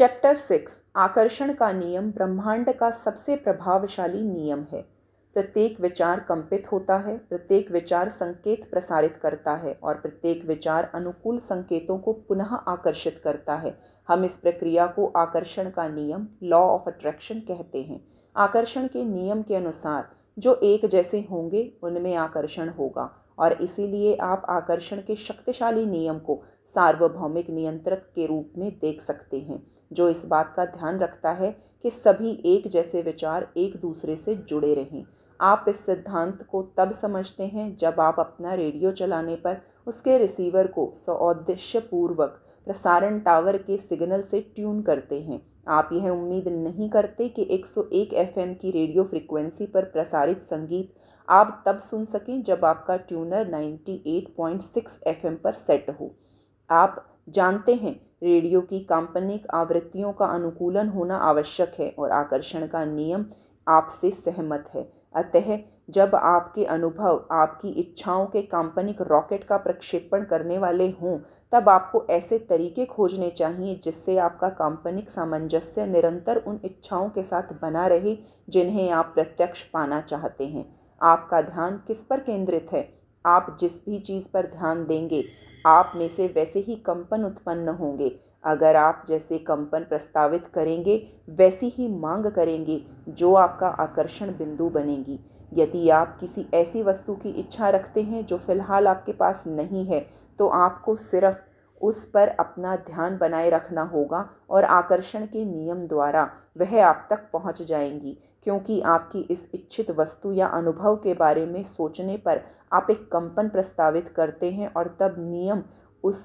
chapter six आकर्षण का नियम ब्रह्मांड का सबसे प्रभावशाली नियम है प्रत्येक विचार कंपित होता है प्रत्येक विचार संकेत प्रसारित करता है और प्रत्येक विचार अनुकूल संकेतों को पुनः आकर्षित करता है हम इस प्रक्रिया को आकर्षण का नियम लॉ ऑफ अट्रैक्शन कहते हैं आकर्षण के नियम के अनुसार जो एक जैसे होंगे उनमें आकर्षण होगा और इसीलिए आप आकर्षण के शक्तिशाली नियम को सार्वभौमिक नियंत्रक के रूप में देख सकते हैं जो इस बात का ध्यान रखता है कि सभी एक जैसे विचार एक दूसरे से जुड़े रहें आप इस सिद्धांत को तब समझते हैं जब आप अपना रेडियो चलाने पर उसके रिसीवर को सौद्देश्यपूर्वक प्रसारण टावर के सिग्नल से ट्यून करते हैं आप यह उम्मीद नहीं करते कि 101 एफएम की रेडियो फ्रिक्वेंसी पर प्रसारित संगीत आप तब सुन सकें जब आपका ट्यूनर 98.6 एफएम पर सेट हो आप जानते हैं रेडियो की काम्पनिक आवृत्तियों का अनुकूलन होना आवश्यक है और आकर्षण का नियम आपसे सहमत है अतः जब आपके अनुभव आपकी इच्छाओं के काम्पनिक रॉकेट का प्रक्षेपण करने वाले हों तब आपको ऐसे तरीके खोजने चाहिए जिससे आपका काल्पनिक सामंजस्य निरंतर उन इच्छाओं के साथ बना रहे जिन्हें आप प्रत्यक्ष पाना चाहते हैं आपका ध्यान किस पर केंद्रित है आप जिस भी चीज़ पर ध्यान देंगे आप में से वैसे ही कंपन उत्पन्न होंगे अगर आप जैसे कंपन प्रस्तावित करेंगे वैसी ही मांग करेंगे जो आपका आकर्षण बिंदु बनेगी यदि आप किसी ऐसी वस्तु की इच्छा रखते हैं जो फ़िलहाल आपके पास नहीं है तो आपको सिर्फ उस पर अपना ध्यान बनाए रखना होगा और आकर्षण के नियम द्वारा वह आप तक पहुंच जाएंगी क्योंकि आपकी इस इच्छित वस्तु या अनुभव के बारे में सोचने पर आप एक कंपन प्रस्तावित करते हैं और तब नियम उस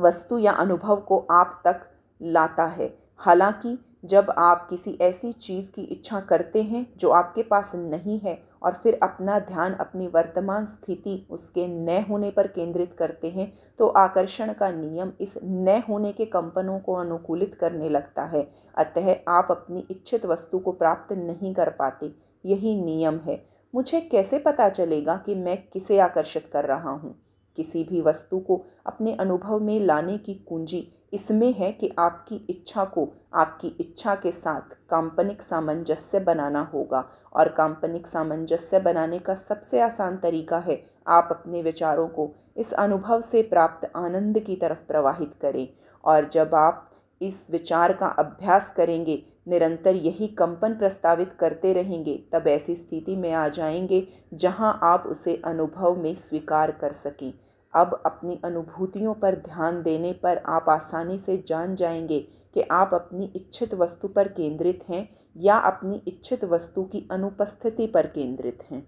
वस्तु या अनुभव को आप तक लाता है हालांकि जब आप किसी ऐसी चीज़ की इच्छा करते हैं जो आपके पास नहीं है और फिर अपना ध्यान अपनी वर्तमान स्थिति उसके न होने पर केंद्रित करते हैं तो आकर्षण का नियम इस न होने के कंपनों को अनुकूलित करने लगता है अतः आप अपनी इच्छित वस्तु को प्राप्त नहीं कर पाते यही नियम है मुझे कैसे पता चलेगा कि मैं किसे आकर्षित कर रहा हूँ किसी भी वस्तु को अपने अनुभव में लाने की कुंजी इसमें है कि आपकी इच्छा को आपकी इच्छा के साथ काम्पनिक सामंजस्य बनाना होगा और काम्पनिक सामंजस्य बनाने का सबसे आसान तरीका है आप अपने विचारों को इस अनुभव से प्राप्त आनंद की तरफ प्रवाहित करें और जब आप इस विचार का अभ्यास करेंगे निरंतर यही कंपन प्रस्तावित करते रहेंगे तब ऐसी स्थिति में आ जाएंगे जहां आप उसे अनुभव में स्वीकार कर सकें अब अपनी अनुभूतियों पर ध्यान देने पर आप आसानी से जान जाएंगे कि आप अपनी इच्छित वस्तु पर केंद्रित हैं या अपनी इच्छित वस्तु की अनुपस्थिति पर केंद्रित हैं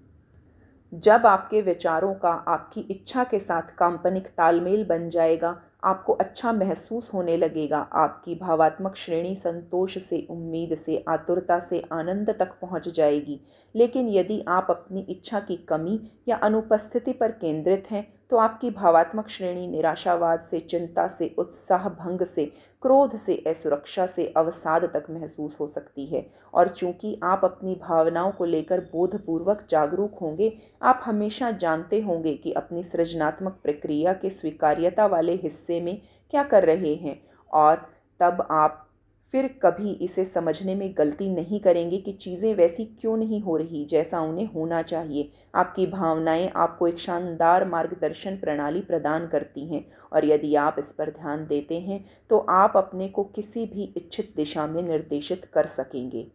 जब आपके विचारों का आपकी इच्छा के साथ काम्पनिक तालमेल बन जाएगा आपको अच्छा महसूस होने लगेगा आपकी भावात्मक श्रेणी संतोष से उम्मीद से आतुरता से आनंद तक पहुंच जाएगी लेकिन यदि आप अपनी इच्छा की कमी या अनुपस्थिति पर केंद्रित हैं तो आपकी भावात्मक श्रेणी निराशावाद से चिंता से उत्साह भंग से क्रोध से असुरक्षा से अवसाद तक महसूस हो सकती है और चूंकि आप अपनी भावनाओं को लेकर बोधपूर्वक जागरूक होंगे आप हमेशा जानते होंगे कि अपनी सृजनात्मक प्रक्रिया के स्वीकार्यता वाले हिस्से में क्या कर रहे हैं और तब आप फिर कभी इसे समझने में गलती नहीं करेंगे कि चीज़ें वैसी क्यों नहीं हो रही जैसा उन्हें होना चाहिए आपकी भावनाएं आपको एक शानदार मार्गदर्शन प्रणाली प्रदान करती हैं और यदि आप इस पर ध्यान देते हैं तो आप अपने को किसी भी इच्छित दिशा में निर्देशित कर सकेंगे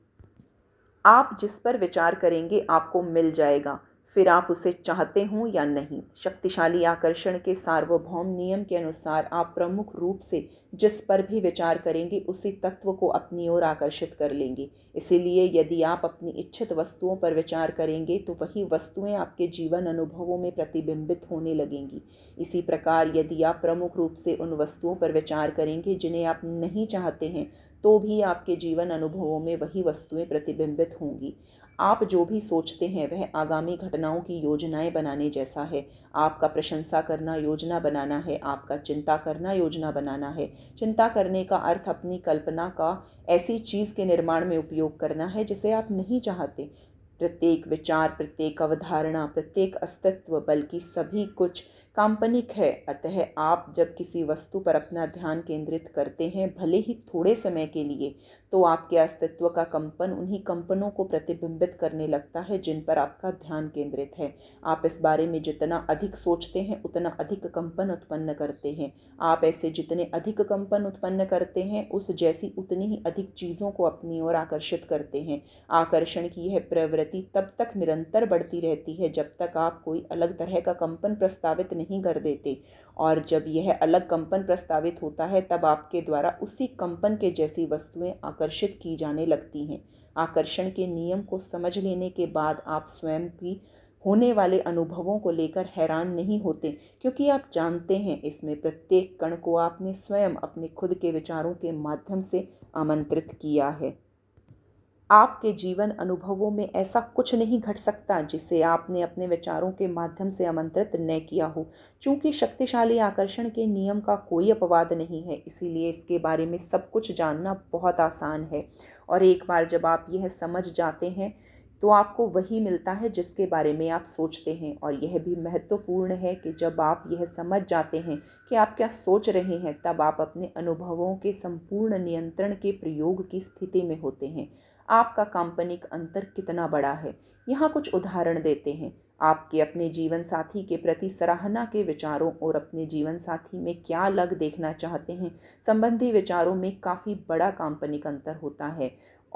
आप जिस पर विचार करेंगे आपको मिल जाएगा फिर आप उसे चाहते हों या नहीं शक्तिशाली आकर्षण के सार्वभौम नियम के अनुसार आप प्रमुख रूप से जिस पर भी विचार करेंगे उसी तत्व को अपनी ओर आकर्षित कर लेंगे इसीलिए यदि आप अपनी इच्छित वस्तुओं पर विचार करेंगे तो वही वस्तुएं आपके जीवन अनुभवों में प्रतिबिंबित होने लगेंगी इसी प्रकार यदि आप प्रमुख रूप से उन वस्तुओं पर विचार करेंगे जिन्हें आप नहीं चाहते हैं तो भी आपके जीवन अनुभवों में वही वस्तुएं प्रतिबिंबित होंगी आप जो भी सोचते हैं वह आगामी घटनाओं की योजनाएं बनाने जैसा है आपका प्रशंसा करना योजना बनाना है आपका चिंता करना योजना बनाना है चिंता करने का अर्थ अपनी कल्पना का ऐसी चीज़ के निर्माण में उपयोग करना है जिसे आप नहीं चाहते प्रत्येक विचार प्रत्येक अवधारणा प्रत्येक अस्तित्व बल्कि सभी कुछ काम्पनिक है अतः आप जब किसी वस्तु पर अपना ध्यान केंद्रित करते हैं भले ही थोड़े समय के लिए तो आपके अस्तित्व का कंपन उन्हीं कंपनों को प्रतिबिंबित करने लगता है जिन पर आपका ध्यान केंद्रित है आप इस बारे में जितना अधिक सोचते हैं उतना अधिक कंपन उत्पन्न करते हैं आप ऐसे जितने अधिक कंपन उत्पन्न करते हैं उस जैसी उतनी ही अधिक चीज़ों को अपनी ओर आकर्षित करते हैं आकर्षण की यह प्रवृत्ति तब तक निरंतर बढ़ती रहती है जब तक आप कोई अलग तरह का कंपन प्रस्तावित नहीं कर देते और जब यह अलग कंपन प्रस्तावित होता है तब आपके द्वारा उसी कंपन के जैसी वस्तुएं आकर आकर्षित की जाने लगती हैं आकर्षण के नियम को समझ लेने के बाद आप स्वयं भी होने वाले अनुभवों को लेकर हैरान नहीं होते क्योंकि आप जानते हैं इसमें प्रत्येक कण को आपने स्वयं अपने खुद के विचारों के माध्यम से आमंत्रित किया है आपके जीवन अनुभवों में ऐसा कुछ नहीं घट सकता जिसे आपने अपने विचारों के माध्यम से आमंत्रित न किया हो क्योंकि शक्तिशाली आकर्षण के नियम का कोई अपवाद नहीं है इसीलिए इसके बारे में सब कुछ जानना बहुत आसान है और एक बार जब आप यह समझ जाते हैं तो आपको वही मिलता है जिसके बारे में आप सोचते हैं और यह भी महत्वपूर्ण है कि जब आप यह समझ जाते हैं कि आप क्या सोच रहे हैं तब आप अपने अनुभवों के संपूर्ण नियंत्रण के प्रयोग की स्थिति में होते हैं आपका काम्पनिक अंतर कितना बड़ा है यहाँ कुछ उदाहरण देते हैं आपके अपने जीवन साथी के प्रति सराहना के विचारों और अपने जीवन साथी में क्या लग देखना चाहते हैं संबंधी विचारों में काफ़ी बड़ा काम्पनिक अंतर होता है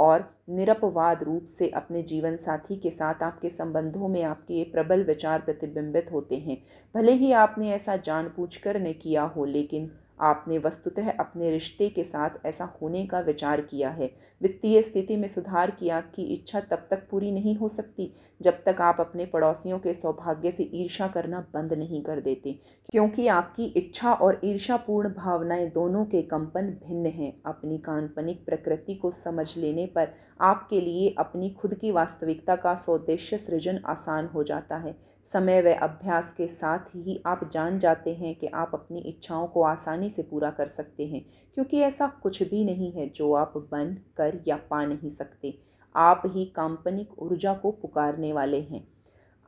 और निरपवाद रूप से अपने जीवन साथी के साथ आपके संबंधों में आपके ये प्रबल विचार प्रतिबिंबित होते हैं भले ही आपने ऐसा जान पूछ कर न किया हो लेकिन आपने वस्तुतः अपने रिश्ते के साथ ऐसा होने का विचार किया है वित्तीय स्थिति में सुधार की आपकी इच्छा तब तक पूरी नहीं हो सकती जब तक आप अपने पड़ोसियों के सौभाग्य से ईर्षा करना बंद नहीं कर देते क्योंकि आपकी इच्छा और ईर्षापूर्ण भावनाएं दोनों के कंपन भिन्न हैं अपनी काल्पनिक प्रकृति को समझ लेने पर आपके लिए अपनी खुद की वास्तविकता का सौदेश्य सृजन आसान हो जाता है समय व अभ्यास के साथ ही आप जान जाते हैं कि आप अपनी इच्छाओं को आसानी से पूरा कर सकते हैं क्योंकि ऐसा कुछ भी नहीं है जो आप बन कर या पा नहीं सकते आप ही काम्पनिक ऊर्जा को पुकारने वाले हैं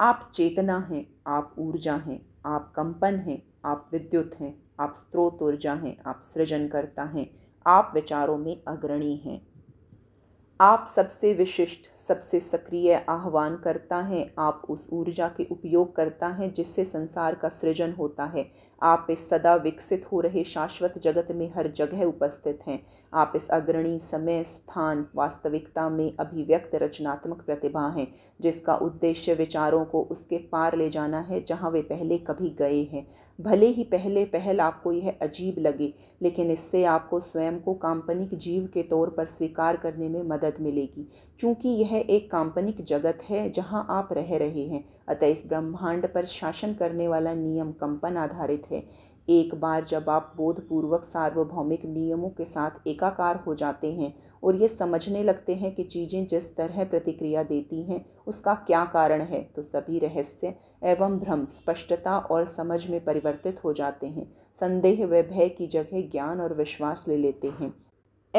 आप चेतना हैं आप ऊर्जा हैं आप कंपन हैं आप विद्युत हैं आप स्रोत ऊर्जा हैं आप सृजनकर्ता हैं आप विचारों में अग्रणी हैं आप सबसे विशिष्ट सबसे सक्रिय आह्वान करता है आप उस ऊर्जा के उपयोग करता है जिससे संसार का सृजन होता है आप इस सदा विकसित हो रहे शाश्वत जगत में हर जगह उपस्थित हैं आप इस अग्रणी समय स्थान वास्तविकता में अभिव्यक्त रचनात्मक प्रतिभा हैं जिसका उद्देश्य विचारों को उसके पार ले जाना है जहां वे पहले कभी गए हैं भले ही पहले पहल आपको यह अजीब लगे लेकिन इससे आपको स्वयं को काम्पनिक जीव के तौर पर स्वीकार करने में मदद मिलेगी क्योंकि यह एक काम्पनिक जगत है जहां आप रह रहे हैं अतः इस ब्रह्मांड पर शासन करने वाला नियम कंपन आधारित है एक बार जब आप बोधपूर्वक सार्वभौमिक नियमों के साथ एकाकार हो जाते हैं और ये समझने लगते हैं कि चीज़ें जिस तरह प्रतिक्रिया देती हैं उसका क्या कारण है तो सभी रहस्य एवं भ्रम स्पष्टता और समझ में परिवर्तित हो जाते हैं संदेह व भय की जगह ज्ञान और विश्वास ले लेते हैं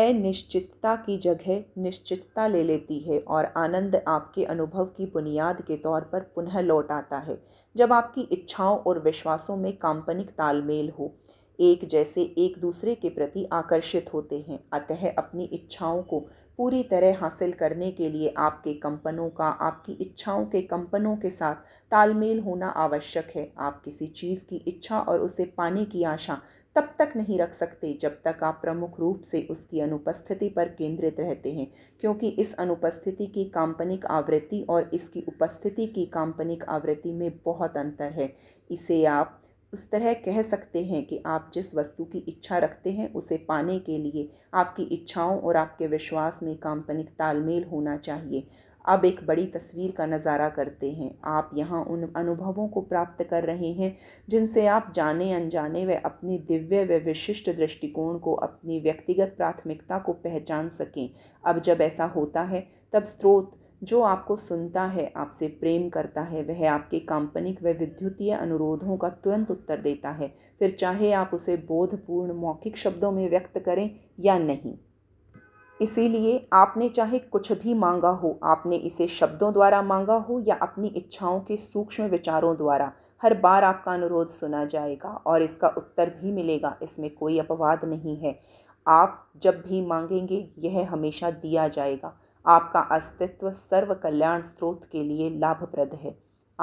अनिश्चितता की जगह निश्चितता ले लेती है और आनंद आपके अनुभव की बुनियाद के तौर पर पुनः लौट आता है जब आपकी इच्छाओं और विश्वासों में काम्पनिक तालमेल हो एक जैसे एक दूसरे के प्रति आकर्षित होते हैं अतः अपनी इच्छाओं को पूरी तरह हासिल करने के लिए आपके कंपनों का आपकी इच्छाओं के कंपनों के साथ तालमेल होना आवश्यक है आप किसी चीज़ की इच्छा और उसे पाने की आशा तब तक नहीं रख सकते जब तक आप प्रमुख रूप से उसकी अनुपस्थिति पर केंद्रित रहते हैं क्योंकि इस अनुपस्थिति की काम्पनिक आवृत्ति और इसकी उपस्थिति की काम्पनिक आवृत्ति में बहुत अंतर है इसे आप उस तरह कह सकते हैं कि आप जिस वस्तु की इच्छा रखते हैं उसे पाने के लिए आपकी इच्छाओं और आपके विश्वास में काम्पनिक तालमेल होना चाहिए अब एक बड़ी तस्वीर का नज़ारा करते हैं आप यहाँ उन अनुभवों को प्राप्त कर रहे हैं जिनसे आप जाने अनजाने व अपने दिव्य व विशिष्ट दृष्टिकोण को अपनी व्यक्तिगत प्राथमिकता को पहचान सकें अब जब ऐसा होता है तब स्रोत जो आपको सुनता है आपसे प्रेम करता है वह आपके काम्पनिक व विद्युतीय अनुरोधों का तुरंत उत्तर देता है फिर चाहे आप उसे बोधपूर्ण मौखिक शब्दों में व्यक्त करें या नहीं इसीलिए आपने चाहे कुछ भी मांगा हो आपने इसे शब्दों द्वारा मांगा हो या अपनी इच्छाओं के सूक्ष्म विचारों द्वारा हर बार आपका अनुरोध सुना जाएगा और इसका उत्तर भी मिलेगा इसमें कोई अपवाद नहीं है आप जब भी मांगेंगे यह हमेशा दिया जाएगा आपका अस्तित्व सर्व कल्याण स्रोत के लिए लाभप्रद है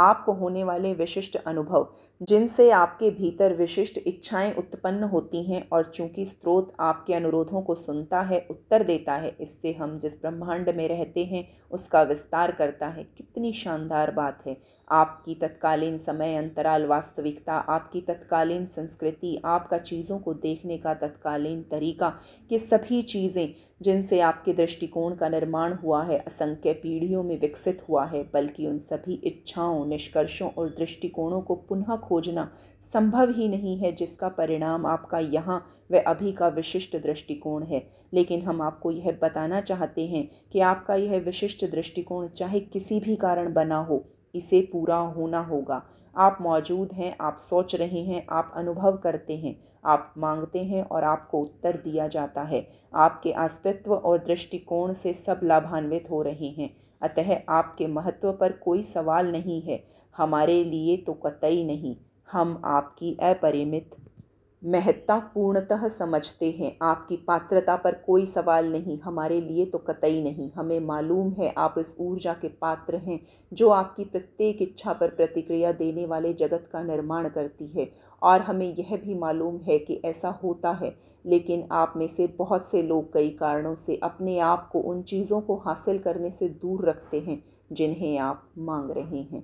आपको होने वाले विशिष्ट अनुभव जिनसे आपके भीतर विशिष्ट इच्छाएं उत्पन्न होती हैं और चूंकि स्रोत आपके अनुरोधों को सुनता है उत्तर देता है इससे हम जिस ब्रह्मांड में रहते हैं उसका विस्तार करता है कितनी शानदार बात है आपकी तत्कालीन समय अंतराल वास्तविकता आपकी तत्कालीन संस्कृति आपका चीज़ों को देखने का तत्कालीन तरीका ये सभी चीज़ें जिनसे आपके दृष्टिकोण का निर्माण हुआ है असंख्य पीढ़ियों में विकसित हुआ है बल्कि उन सभी इच्छाओं निष्कर्षों और दृष्टिकोणों को पुनः खोजना संभव ही नहीं है जिसका परिणाम आपका यहाँ व अभी का विशिष्ट दृष्टिकोण है लेकिन हम आपको यह बताना चाहते हैं कि आपका यह विशिष्ट दृष्टिकोण चाहे किसी भी कारण बना हो इसे पूरा होना होगा आप मौजूद हैं आप सोच रहे हैं आप अनुभव करते हैं आप मांगते हैं और आपको उत्तर दिया जाता है आपके अस्तित्व और दृष्टिकोण से सब लाभान्वित हो रहे हैं अतः आपके महत्व पर कोई सवाल नहीं है हमारे लिए तो कतई नहीं हम आपकी अपरिमित महत्ता पूर्णतः समझते हैं आपकी पात्रता पर कोई सवाल नहीं हमारे लिए तो कतई नहीं हमें मालूम है आप इस ऊर्जा के पात्र हैं जो आपकी प्रत्येक इच्छा पर प्रतिक्रिया देने वाले जगत का निर्माण करती है और हमें यह भी मालूम है कि ऐसा होता है लेकिन आप में से बहुत से लोग कई कारणों से अपने आप को उन चीज़ों को हासिल करने से दूर रखते हैं जिन्हें आप मांग रहे हैं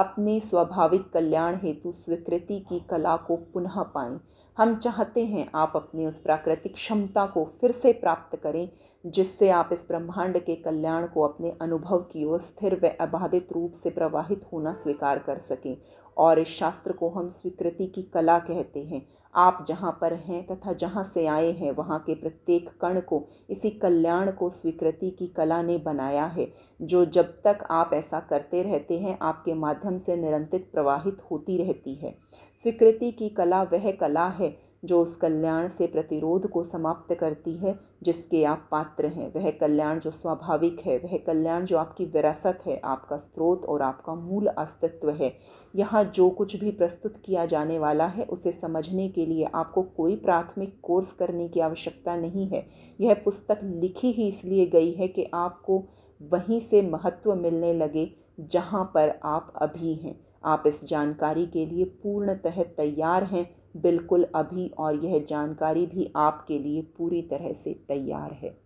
अपने स्वाभाविक कल्याण हेतु स्वीकृति की कला को पुनः पाएं हम चाहते हैं आप अपनी उस प्राकृतिक क्षमता को फिर से प्राप्त करें जिससे आप इस ब्रह्मांड के कल्याण को अपने अनुभव की ओर स्थिर व अबाधित रूप से प्रवाहित होना स्वीकार कर सकें और इस शास्त्र को हम स्वीकृति की कला कहते हैं आप जहाँ पर हैं तथा जहाँ से आए हैं वहाँ के प्रत्येक कण को इसी कल्याण को स्वीकृति की कला ने बनाया है जो जब तक आप ऐसा करते रहते हैं आपके माध्यम से निरंतर प्रवाहित होती रहती है स्वीकृति की कला वह कला है जो उस कल्याण से प्रतिरोध को समाप्त करती है जिसके आप पात्र हैं वह कल्याण जो स्वाभाविक है वह कल्याण जो आपकी विरासत है आपका स्रोत और आपका मूल अस्तित्व है यहाँ जो कुछ भी प्रस्तुत किया जाने वाला है उसे समझने के लिए आपको कोई प्राथमिक कोर्स करने की आवश्यकता नहीं है यह पुस्तक लिखी ही इसलिए गई है कि आपको वहीं से महत्व मिलने लगे जहाँ पर आप अभी हैं आप इस जानकारी के लिए पूर्णतः तैयार हैं बिल्कुल अभी और यह जानकारी भी आपके लिए पूरी तरह से तैयार है